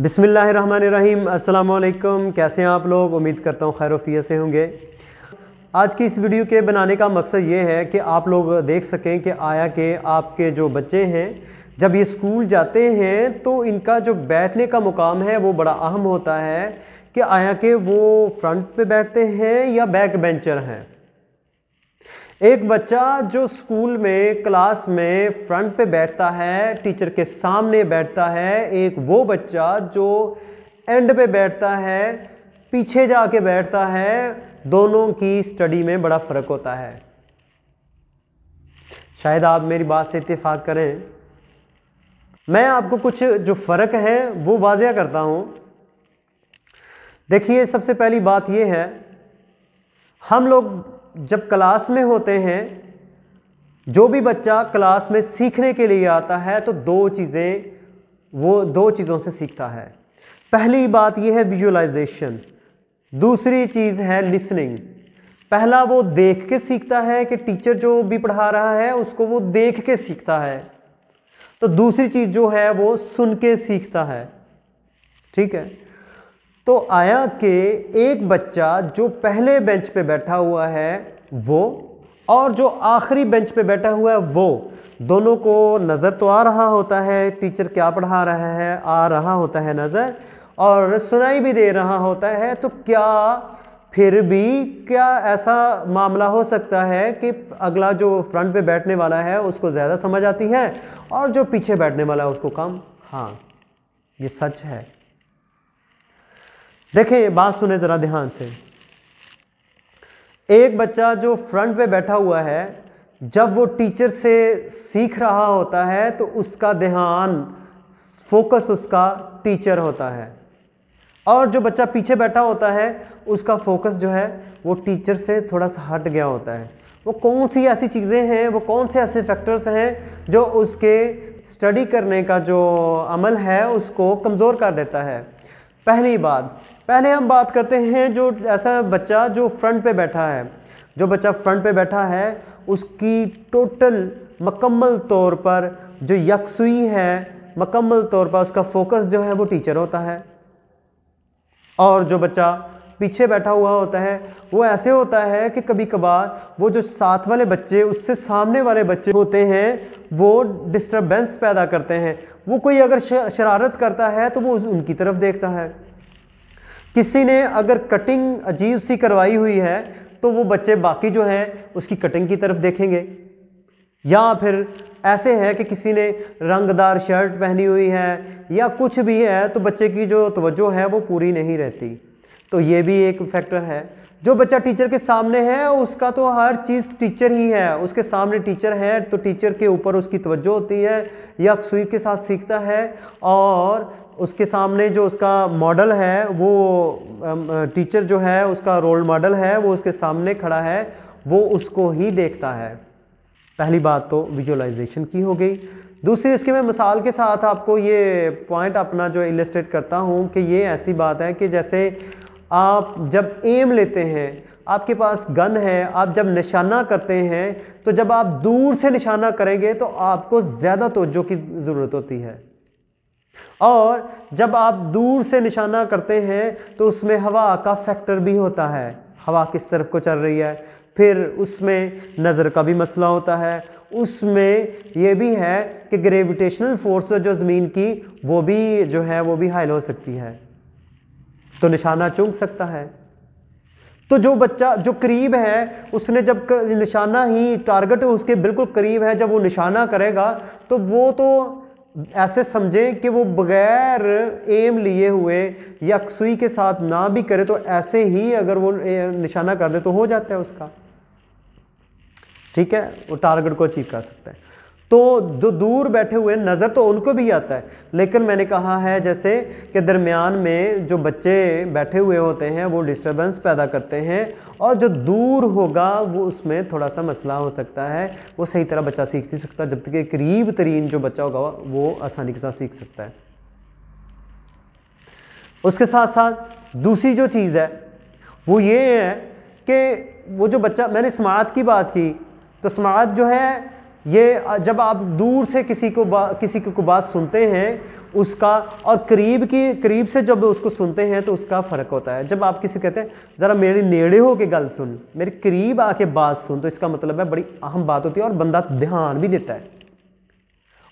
बिसमीम् अल्लाम कैसे हैं आप लोग उम्मीद करता हूँ खैरफिया से होंगे आज की इस वीडियो के बनाने का मकसद ये है कि आप लोग देख सकें कि आया के आपके जो बच्चे हैं जब ये स्कूल जाते हैं तो इनका जो बैठने का मुकाम है वो बड़ा अहम होता है कि आया के वो फ्रंट पे बैठते हैं या बैक बेंचर हैं एक बच्चा जो स्कूल में क्लास में फ्रंट पे बैठता है टीचर के सामने बैठता है एक वो बच्चा जो एंड पे बैठता है पीछे जाके बैठता है दोनों की स्टडी में बड़ा फ़र्क होता है शायद आप मेरी बात से इतफाक़ करें मैं आपको कुछ जो फ़र्क है वो वाजिया करता हूँ देखिए सबसे पहली बात यह है हम लोग जब क्लास में होते हैं जो भी बच्चा क्लास में सीखने के लिए आता है तो दो चीज़ें वो दो चीज़ों से सीखता है पहली बात यह है विजुअलाइजेशन दूसरी चीज़ है लिसनिंग पहला वो देख के सीखता है कि टीचर जो भी पढ़ा रहा है उसको वो देख के सीखता है तो दूसरी चीज़ जो है वो सुन के सीखता है ठीक है तो आया कि एक बच्चा जो पहले बेंच पे बैठा हुआ है वो और जो आखिरी बेंच पे बैठा हुआ है वो दोनों को नज़र तो आ रहा होता है टीचर क्या पढ़ा रहा है आ रहा होता है नज़र और सुनाई भी दे रहा होता है तो क्या फिर भी क्या ऐसा मामला हो सकता है कि अगला जो फ्रंट पे बैठने वाला है उसको ज़्यादा समझ आती है और जो पीछे बैठने वाला है उसको कम हाँ ये सच है देखें बात सुने ज़रा ध्यान से एक बच्चा जो फ्रंट पे बैठा हुआ है जब वो टीचर से सीख रहा होता है तो उसका ध्यान फोकस उसका टीचर होता है और जो बच्चा पीछे बैठा होता है उसका फोकस जो है वो टीचर से थोड़ा सा हट गया होता है वो कौन सी ऐसी चीज़ें हैं वो कौन से ऐसे फैक्टर्स हैं जो उसके स्टडी करने का जो अमल है उसको कमज़ोर कर देता है पहली बात पहले हम बात करते हैं जो ऐसा बच्चा जो फ्रंट पे बैठा है जो बच्चा फ्रंट पे बैठा है उसकी टोटल मकम्मल तौर पर जो यकसुई है मकम्मल तौर पर उसका फोकस जो है वो टीचर होता है और जो बच्चा पीछे बैठा हुआ होता है वो ऐसे होता है कि कभी कभार वो जो साथ वाले बच्चे उससे सामने वाले बच्चे होते हैं वो डिस्टर्बेंस पैदा करते हैं वो कोई अगर शरारत करता है तो वो उनकी तरफ देखता है किसी ने अगर कटिंग अजीब सी करवाई हुई है तो वो बच्चे बाकी जो हैं उसकी कटिंग की तरफ देखेंगे या फिर ऐसे है कि किसी ने रंगदार शर्ट पहनी हुई है या कुछ भी है तो बच्चे की जो तवज्जो है वो पूरी नहीं रहती तो ये भी एक फैक्टर है जो बच्चा टीचर के सामने है उसका तो हर चीज़ टीचर ही है उसके सामने टीचर है तो टीचर के ऊपर उसकी तवज्जो होती है या सुई के साथ सीखता है और उसके सामने जो उसका मॉडल है वो टीचर जो है उसका रोल मॉडल है वो उसके सामने खड़ा है वो उसको ही देखता है पहली बात तो विजुअलाइजेशन की हो गई दूसरी इसके मैं मिसाल के साथ आपको ये पॉइंट अपना जो इलस्ट्रेट करता हूँ कि ये ऐसी बात है कि जैसे आप जब एम लेते हैं आपके पास गन है आप जब निशाना करते हैं तो जब आप दूर से निशाना करेंगे तो आपको ज़्यादा तोज्जो की ज़रूरत होती है और जब आप दूर से निशाना करते हैं तो उसमें हवा का फैक्टर भी होता है हवा किस तरफ को चल रही है फिर उसमें नज़र का भी मसला होता है उसमें यह भी है कि ग्रेविटेशनल फोर्स जो ज़मीन की वो भी जो है वो भी हाइल हो सकती है तो निशाना चूक सकता है तो जो बच्चा जो करीब है उसने जब निशाना ही टारगेट उसके बिल्कुल करीब है जब वो निशाना करेगा तो वो तो ऐसे समझें कि वो बगैर एम लिए हुए या सुई के साथ ना भी करे तो ऐसे ही अगर वो निशाना कर दे तो हो जाता है उसका ठीक है वो टारगेट को अचीव कर सकता है तो जो दूर बैठे हुए नज़र तो उनको भी आता है लेकिन मैंने कहा है जैसे कि दरमियान में जो बच्चे बैठे हुए होते हैं वो डिस्टर्बेंस पैदा करते हैं और जो दूर होगा वो उसमें थोड़ा सा मसला हो सकता है वो सही तरह बच्चा सीख नहीं सकता जब तक करीब तरीन जो बच्चा होगा वो आसानी के साथ सीख सकता है उसके साथ साथ दूसरी जो चीज़ है वो ये है कि वो जो बच्चा मैंने समात की बात की तो समात जो है ये जब आप दूर से किसी को किसी को बात सुनते हैं उसका और करीब की करीब से जब उसको सुनते हैं तो उसका फ़र्क होता है जब आप किसी कहते हैं ज़रा मेरे नेड़े हो के गल सुन मेरे करीब आके बात सुन तो इसका मतलब है बड़ी अहम बात होती है और बंदा ध्यान भी देता है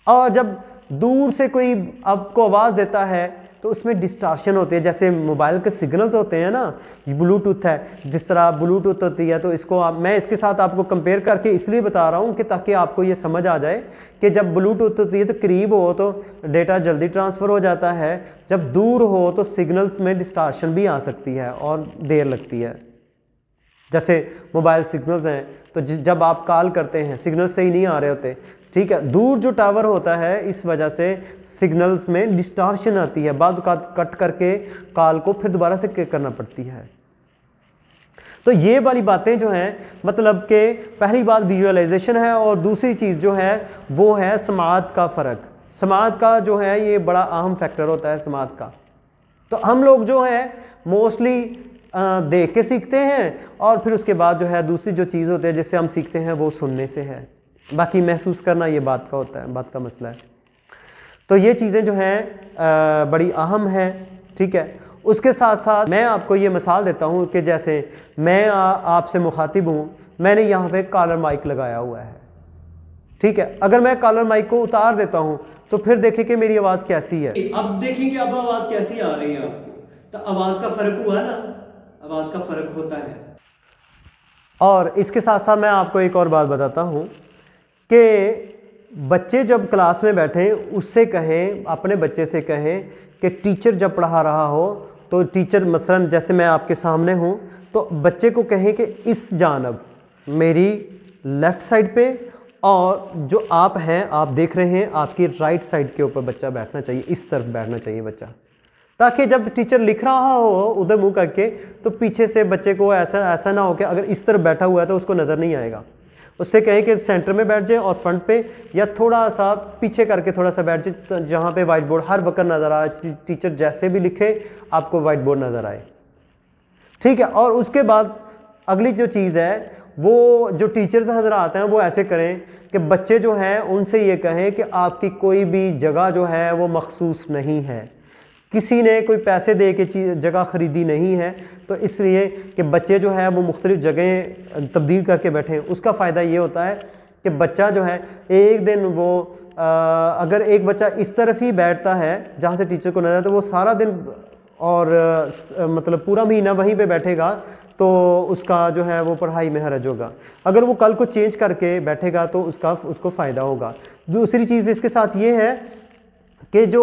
और जब दूर से कोई आपको आवाज़ देता है तो उसमें डिस्टार्शन होती है जैसे मोबाइल के सिग्नल्स होते हैं ना ब्लूटूथ है जिस तरह ब्लूटूथ होती है तो इसको आप मैं इसके साथ आपको कंपेयर करके इसलिए बता रहा हूँ कि ताकि आपको ये समझ आ जाए कि जब ब्लूटूथ होती है तो करीब हो तो डेटा जल्दी ट्रांसफ़र हो जाता है जब दूर हो तो सिग्नल्स में डिस्टार्शन भी आ सकती है और देर लगती है जैसे मोबाइल सिग्नल्स हैं तो जब आप कॉल करते हैं सिग्नल सही नहीं आ रहे होते ठीक है दूर जो टावर होता है इस वजह से सिग्नल्स में डिस्टार्शन आती है बाद कट करके कॉल को फिर दोबारा से करना पड़ती है तो ये वाली बातें जो हैं मतलब के पहली बात विजुअलाइजेशन है और दूसरी चीज़ जो है वो है समाज का फ़र्क समाज का जो है ये बड़ा अहम फैक्टर होता है समाज का तो हम लोग जो है मोस्टली देख के सीखते हैं और फिर उसके बाद जो है दूसरी जो चीज़ होती है जिससे हम सीखते हैं वो सुनने से है बाकी महसूस करना ये बात का होता है बात का मसला है तो ये चीज़ें जो हैं बड़ी अहम हैं ठीक है उसके साथ साथ मैं आपको ये मिसाल देता हूँ कि जैसे मैं आपसे मुखातिब हूँ मैंने यहाँ पे कॉलर माइक लगाया हुआ है ठीक है अगर मैं कॉलर माइक को उतार देता हूँ तो फिर देखें कि मेरी आवाज़ कैसी है अब देखेंगे अब आवाज़ कैसी आ रही है आपको तो आवाज़ का फर्क हुआ ना अल्फाज का फ़र्क होता है और इसके साथ साथ मैं आपको एक और बात बताता हूँ कि बच्चे जब क्लास में बैठें उससे कहें अपने बच्चे से कहें कि टीचर जब पढ़ा रहा हो तो टीचर मसलन जैसे मैं आपके सामने हूँ तो बच्चे को कहें कि इस जानब मेरी लेफ़्ट साइड पे और जो आप हैं आप देख रहे हैं आपकी राइट साइड के ऊपर बच्चा बैठना चाहिए इस तरफ बैठना चाहिए बच्चा ताकि जब टीचर लिख रहा हो उधर मुंह करके तो पीछे से बच्चे को ऐसा ऐसा ना हो कि अगर इस तरफ बैठा हुआ है तो उसको नज़र नहीं आएगा उससे कहें कि सेंटर में बैठ जाए और फ्रंट पे या थोड़ा सा पीछे करके थोड़ा सा बैठ जाए तो जहाँ पे वाइट बोर्ड हर वक्त नज़र आए टीचर जैसे भी लिखे आपको वाइट बोर्ड नज़र आए ठीक है और उसके बाद अगली जो चीज़ है वो जो टीचर्स नज़र आते हैं वो ऐसे करें कि बच्चे जो हैं उनसे ये कहें कि आपकी कोई भी जगह जो है वो मखसूस नहीं है किसी ने कोई पैसे दे के चीज़ जगह ख़रीदी नहीं है तो इसलिए कि बच्चे जो है वो मुख्तलिफ़ जगह तब्दील करके बैठे हैं उसका फ़ायदा ये होता है कि बच्चा जो है एक दिन वो आ, अगर एक बच्चा इस तरफ ही बैठता है जहाँ से टीचर को नजर तो वो सारा दिन और आ, मतलब पूरा महीना वहीं पे बैठेगा तो उसका जो है वो पढ़ाई में हरज होगा अगर वो कल को चेंज करके बैठेगा तो उसका उसको फ़ायदा होगा दूसरी चीज़ इसके साथ ये है कि जो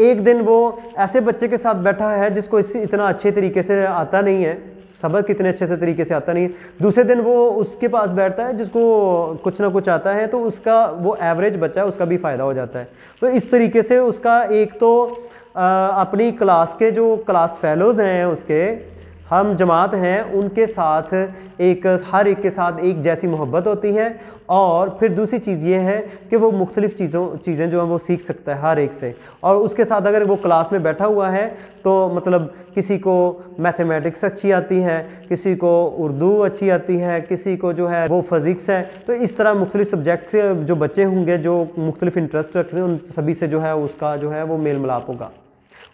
एक दिन वो ऐसे बच्चे के साथ बैठा है जिसको इस इतना अच्छे तरीके से आता नहीं है सबर कितने अच्छे से तरीके से आता नहीं है दूसरे दिन वो उसके पास बैठता है जिसको कुछ ना कुछ आता है तो उसका वो एवरेज बच्चा है उसका भी फ़ायदा हो जाता है तो इस तरीके से उसका एक तो आ, अपनी क्लास के जो क्लास फेलोज़ हैं उसके हम जमात हैं उनके साथ एक हर एक के साथ एक जैसी मोहब्बत होती है और फिर दूसरी चीज़ ये है कि वो मुख्तलिफ़ चीज़ों चीज़ें जो हैं वो सीख सकता है हर एक से और उसके साथ अगर वो क्लास में बैठा हुआ है तो मतलब किसी को मैथमेटिक्स अच्छी आती है किसी को उर्दू अच्छी आती है किसी को जो है वो फ़िज़िक्स है तो इस तरह मुख्तलिफ सब्जेक्ट से जो बच्चे होंगे जो मुख्तलिफ इंटरेस्ट रखते हैं उन सभी से जो है उसका जो है वो मेल मिलाप होगा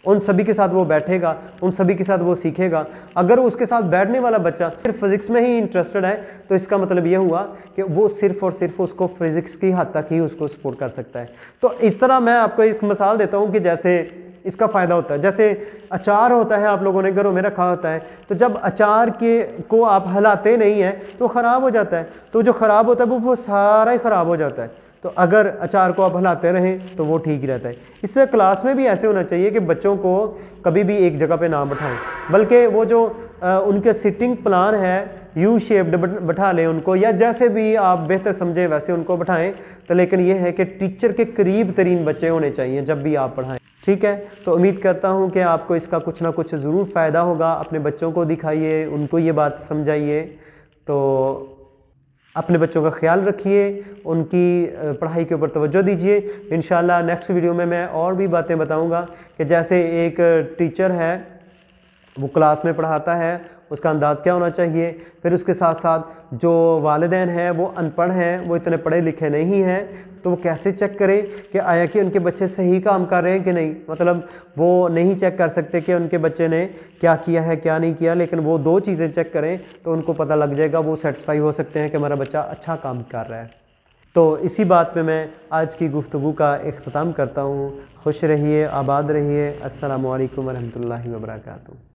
उन सभी के साथ वो बैठेगा उन सभी के साथ वो सीखेगा अगर उसके साथ बैठने वाला बच्चा सिर्फ फिजिक्स में ही इंटरेस्टेड है तो इसका मतलब ये हुआ कि वो सिर्फ और सिर्फ उसको फिजिक्स की हद तक ही उसको सपोर्ट कर सकता है तो इस तरह मैं आपको एक मिसाल देता हूँ कि जैसे इसका फ़ायदा होता है जैसे अचार होता है आप लोगों ने घरों में रखा होता है तो जब अचार के को आप हलाते नहीं हैं तो ख़राब हो जाता है तो जो ख़राब होता है वो, वो सारा ही ख़राब हो जाता है तो अगर अचार को आप हलाते रहें तो वो ठीक ही रहता है इससे क्लास में भी ऐसे होना चाहिए कि बच्चों को कभी भी एक जगह पे ना बैठाएं बल्कि वो जो आ, उनके सिटिंग प्लान है यू शेप्ड बैठा लें उनको या जैसे भी आप बेहतर समझें वैसे उनको बैठाएं तो लेकिन ये है कि टीचर के करीब तरीन बच्चे होने चाहिए जब भी आप पढ़ाएं ठीक है तो उम्मीद करता हूँ कि आपको इसका कुछ ना कुछ ज़रूर फ़ायदा होगा अपने बच्चों को दिखाइए उनको ये बात समझाइए तो अपने बच्चों का ख्याल रखिए उनकी पढ़ाई के ऊपर तवज्जो दीजिए इन नेक्स्ट वीडियो में मैं और भी बातें बताऊँगा कि जैसे एक टीचर है वो क्लास में पढ़ाता है उसका अंदाज़ क्या होना चाहिए फिर उसके साथ साथ जो वालदेन हैं वो अनपढ़ हैं वो इतने पढ़े लिखे नहीं हैं तो वो कैसे चेक करें कि आया कि उनके बच्चे सही काम कर रहे हैं कि नहीं मतलब वो नहीं चेक कर सकते कि उनके बच्चे ने क्या किया है क्या नहीं किया लेकिन वो दो चीज़ें चेक करें तो उनको पता लग जाएगा वो सेटिसफाई हो सकते हैं कि हमारा बच्चा अच्छा काम कर रहा है तो इसी बात पे मैं आज की गुफ्तु का अख्ताम करता हूँ खुश रहिए आबाद रहिए असल वरहमल वर्का